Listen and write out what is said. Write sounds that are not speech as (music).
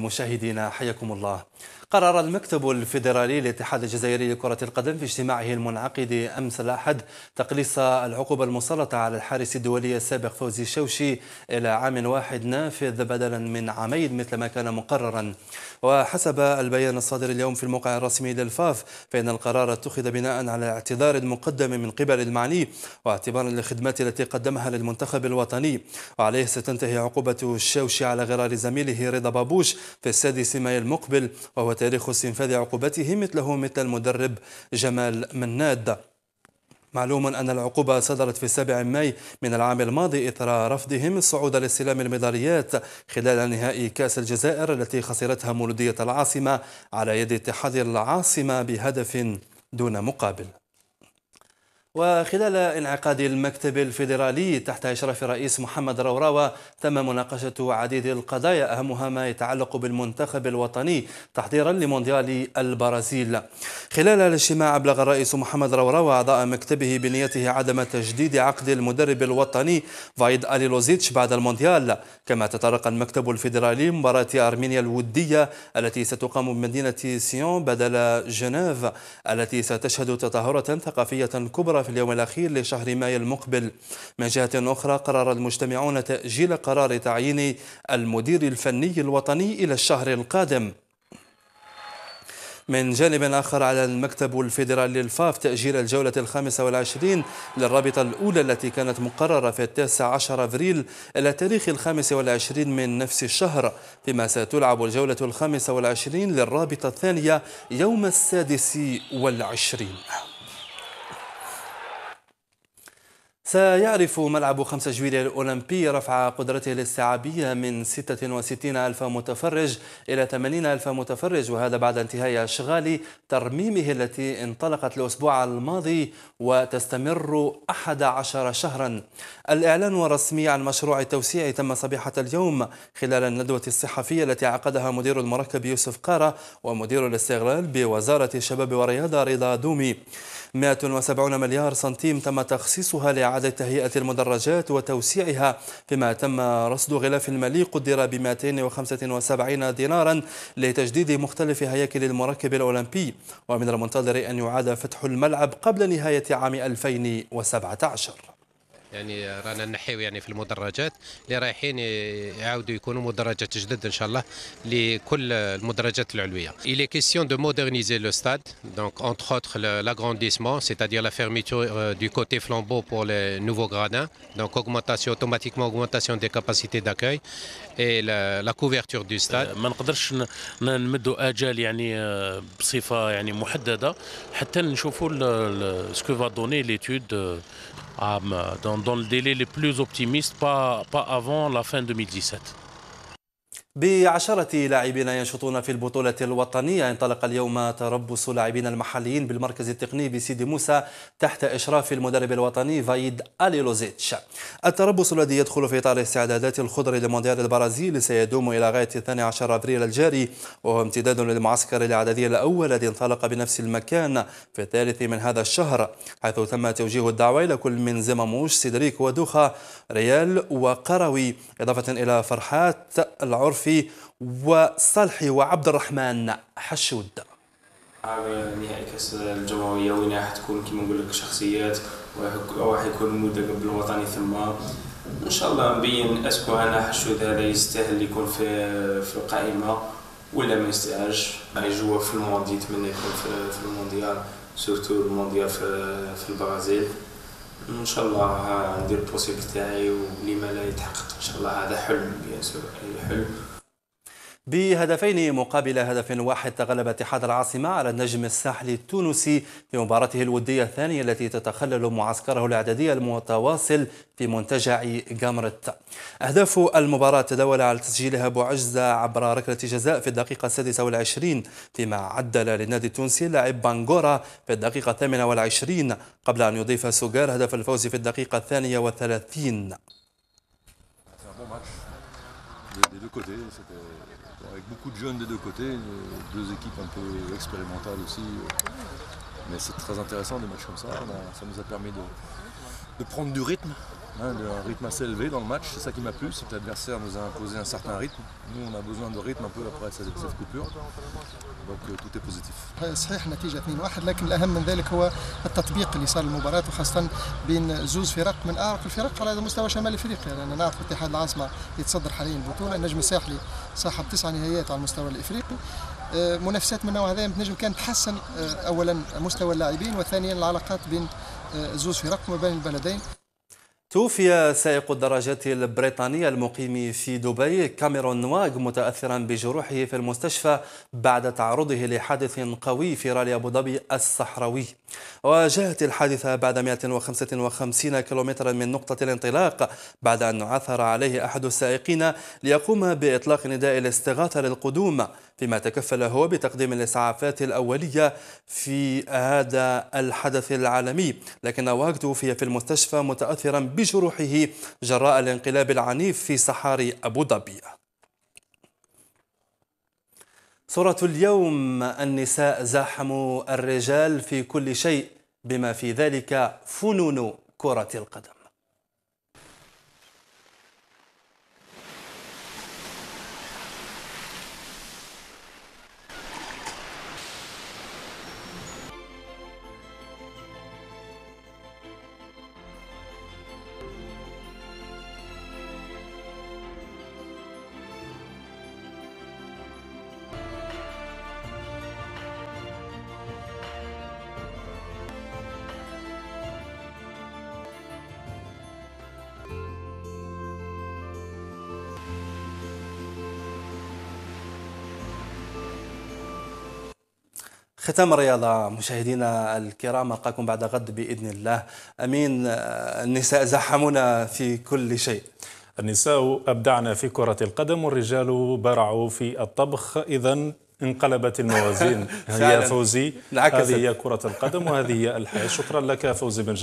مشاهدينا حياكم الله قرر المكتب الفيدرالي للاتحاد الجزائري لكرة القدم في اجتماعه المنعقد أمس الأحد تقليص العقوبة المسلطة على الحارس الدولي السابق فوزي الشوشي إلى عام واحد نافذ بدلا من عامين مثل ما كان مقررا وحسب البيان الصادر اليوم في الموقع الرسمي للفاف فإن القرار اتخذ بناء على اعتذار مقدم من قبل المعني واعتبارا للخدمات التي قدمها للمنتخب الوطني وعليه ستنتهي عقوبة الشوشي على غرار زميله رضا بابوش في السادس مايو المقبل وهو تاريخ استنفاذ عقوبته مثله مثل المدرب جمال مناد معلوم أن العقوبة صدرت في 7 ماي من العام الماضي إثر رفضهم الصعود لاستلام الميداليات خلال نهائي كأس الجزائر التي خسرتها مولودية العاصمة على يد اتحاد العاصمة بهدف دون مقابل وخلال انعقاد المكتب الفيدرالي تحت إشراف الرئيس محمد روراوة تم مناقشة عديد القضايا أهمها ما يتعلق بالمنتخب الوطني تحضيرا لمونديال البرازيل خلال الاجتماع أبلغ الرئيس محمد روراوة أعضاء مكتبه بنيته عدم تجديد عقد المدرب الوطني فايد أليلوزيتش بعد المونديال كما تطرق المكتب الفيدرالي مباراة أرمينيا الودية التي ستقام بمدينة سيون بدل جنيف التي ستشهد تطهره ثقافية كبرى في اليوم الأخير لشهر مايو المقبل من جهة أخرى قرر المجتمعون تأجيل قرار تعيين المدير الفني الوطني إلى الشهر القادم من جانب آخر على المكتب الفيدرالي للفاف تأجيل الجولة الخامسة والعشرين للرابطة الأولى التي كانت مقررة في التاسع عشر أفريل إلى تاريخ الخامس والعشرين من نفس الشهر فيما ستلعب الجولة الخامسة والعشرين للرابطة الثانية يوم السادس والعشرين سيعرف ملعب 5 جويلية الأولمبي رفع قدرته الاستيعابية من 66 ألف متفرج إلى 80 ألف متفرج وهذا بعد انتهاء أشغال ترميمه التي انطلقت الأسبوع الماضي وتستمر 11 شهرا الإعلان الرسمي عن مشروع التوسيع تم صبيحة اليوم خلال الندوة الصحفية التي عقدها مدير المركب يوسف قارة ومدير الاستغلال بوزارة الشباب والرياضة رضا دومي 170 مليار سنتيم تم تخصيصها لعدد بعد تهيئة المدرجات وتوسيعها فيما تم رصد غلاف المالي قدر ب 275 دينارا لتجديد مختلف هياكل المركب الأولمبي ومن المنتظر أن يعاد فتح الملعب قبل نهاية عام 2017 يعني رانا نحيو يعني في المدرجات اللي رايحين يعاودوا يكونوا مدرجات جدد ان شاء الله لكل المدرجات العلويه الي كيسيون دو مودرنيزي لو ستاد دونك انت اوتر لاغرانديسمون سيتادير لا فيرميتور دو كوتي فلامبو بور لي نوفو غرادان دونك اوغمونتاسيون اوتوماتيكمون اوغمونتاسيون دي كاباسيتي داكوي اي لا كوفرتور دو ستاد ما نقدرش نمدوا اجال يعني euh, بصفه يعني محدده حتى نشوفوا سكو فا دوني ليتود dans, le délai le plus optimiste, pas avant la fin 2017. بعشرة لاعبين ينشطون في البطولة الوطنية انطلق اليوم تربص لاعبين المحليين بالمركز التقني بسيدي موسى تحت إشراف المدرب الوطني فايد أليلوزيتش التربص الذي يدخل في إطار استعدادات الخضر لمونديال البرازيل سيدوم إلى غاية 12 أبريل الجاري وهو امتداد للمعسكر الإعدادي الأول الذي انطلق بنفس المكان في الثالث من هذا الشهر حيث تم توجيه الدعوة إلى كل من زمموش سيدريك ودوخا ريال وقروي إضافة إلى فرحات العرف الصرفي وصالحي وعبد الرحمن حشود نهائي كاس الجمهوريه وين راح تكون كيما نقول لك شخصيات وراح يكون المدرب الوطني ثما ان شاء الله نبين اسكو انا حشود هذا يستاهل يكون في في القائمه ولا ما يستاهلش اي جوا في الموندي يتمنى يكون في, في المونديال سورتو المونديال في, في البرازيل ان شاء الله ندير البوسيبل تاعي ولما لا يتحقق إن شاء الله هذا حلم بيسوع حلم بهدفين مقابل هدف واحد تغلب اتحاد العاصمة على النجم الساحلي التونسي في مباراته الودية الثانية التي تتخلل معسكره الإعدادي المتواصل في منتجع جامرت أهداف المباراة تداول على تسجيلها بعجزة عبر ركلة جزاء في الدقيقة السادسة والعشرين فيما عدل للنادي التونسي لاعب بانغورا في الدقيقة الثامنة والعشرين قبل أن يضيف سوغار هدف الفوز في الدقيقة الثانية والثلاثين match des, deux côtés. avec beaucoup de jeunes des deux côtés, deux équipes un peu expérimentales aussi. Mais c'est très intéressant des matchs comme ça. ça nous a permis de prendre du rythme hein, un rythme assez élevé dans le match. C'est ça qui m'a plu, c'est que l'adversaire nous a imposé un certain rythme. Nous, on a besoin de rythme un peu après cette, coupure. Donc euh, tout est positif. صحيح نتيجة 2-1 لكن الأهم من ذلك هو التطبيق اللي صار المباراة وخاصة بين زوز فرق من أعرق الفرق على مستوى شمال أفريقيا لأن نعرف اتحاد العاصمة يتصدر حاليا البطولة النجم الساحلي صاحب تسع نهائيات على المستوى الإفريقي منافسات من النوع هذا نجم كانت تحسن أولا مستوى اللاعبين وثانيا العلاقات بين زوز فرق ما بين البلدين توفي سائق الدراجات البريطاني المقيم في دبي كاميرون نواغ متأثرا بجروحه في المستشفى بعد تعرضه لحادث قوي في رالي أبو ظبي الصحراوي وجاءت الحادثة بعد 155 كيلومترا من نقطة الانطلاق بعد أن عثر عليه أحد السائقين ليقوم بإطلاق نداء الاستغاثة للقدوم فيما تكفل هو بتقديم الإسعافات الأولية في هذا الحدث العالمي لكن واغ توفي في المستشفى متأثرا بجروحه جراء الانقلاب العنيف في صحاري أبو ظبي صورة اليوم النساء زاحموا الرجال في كل شيء بما في ذلك فنون كرة القدم ختام رياضة مشاهدينا الكرام ألقاكم بعد غد بإذن الله أمين النساء زحمونا في كل شيء النساء أبدعنا في كرة القدم والرجال برعوا في الطبخ إذا انقلبت الموازين (laughs) هي فوزي هذه هي كرة القدم وهذه هي الحياة شكرا لك فوزي بن